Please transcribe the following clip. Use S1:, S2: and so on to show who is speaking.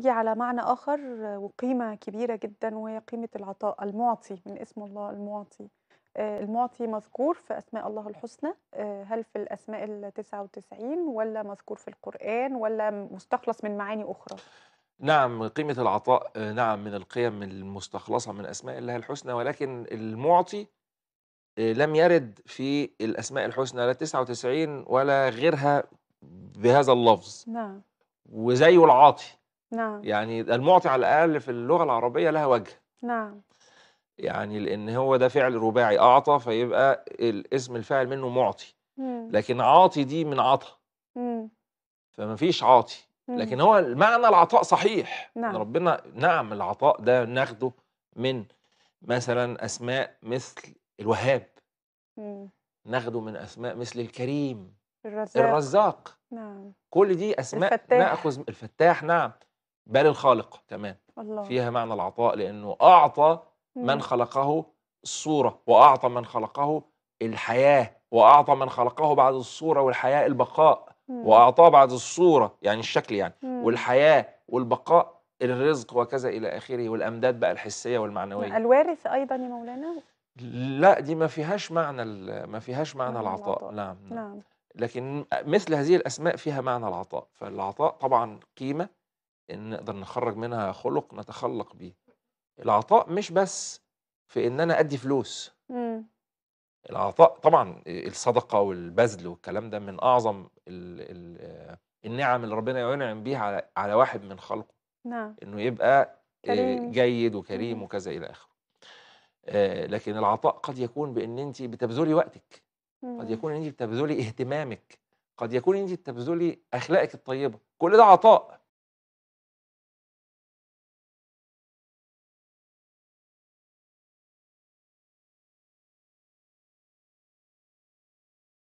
S1: بتيجي على معنى آخر وقيمة كبيرة جدًا، وهي قيمة العطاء، المُعطي من اسم الله المُعطي. آه، المُعطي مذكور في أسماء الله الحسنى، آه، هل في الأسماء ال99 ولا مذكور في القرآن ولا مُستخلص من معاني أخرى؟ نعم، قيمة العطاء آه، نعم من القيم المُستخلصة من أسماء الله الحسنى، ولكن المُعطي لم يرد في الأسماء الحسنى لا 99 ولا غيرها بهذا اللفظ. نعم. وزيه العاطي. نعم يعني المعطي على الأقل في اللغة العربية لها وجه نعم يعني لأن هو ده فعل رباعي أعطى فيبقى الاسم الفاعل منه معطي مم. لكن عاطي دي من عطى فما فيش عاطي مم. لكن هو المعنى العطاء صحيح نعم. ربنا نعم العطاء ده ناخده من مثلا أسماء مثل الوهاب مم. ناخده من أسماء مثل الكريم الرزاق, الرزاق. نعم كل دي اسماء الفتاح. ناخذ الفتاح نعم بل الخالق كمان الله. فيها معنى العطاء لأنه أعطى من خلقه الصورة وأعطى من خلقه الحياة وأعطى من خلقه بعد الصورة والحياة البقاء وأعطاه بعد الصورة يعني الشكل يعني والحياة والبقاء الرزق وكذا إلى آخره والأمداد بقى الحسية والمعنوية الوارث أيضا يا مولانا لا دي ما فيهاش معنى ما فيهاش معنى العطاء نعم،, نعم, نعم. لكن مثل هذه الأسماء فيها معنى العطاء فالعطاء طبعا قيمة ان نقدر نخرج منها خلق نتخلق بيه العطاء مش بس في ان انا ادي فلوس مم. العطاء طبعا الصدقه والبذل والكلام ده من اعظم الـ الـ آه، النعم اللي ربنا ينعم بيها على على واحد من خلقه نعم انه يبقى آه، كريم. جيد وكريم مم. وكذا الى اخره آه، لكن العطاء قد يكون بان انت بتبذلي وقتك مم. قد يكون ان انت بتبذلي اهتمامك قد يكون ان انت بتبذلي اخلاقك الطيبه كل ده عطاء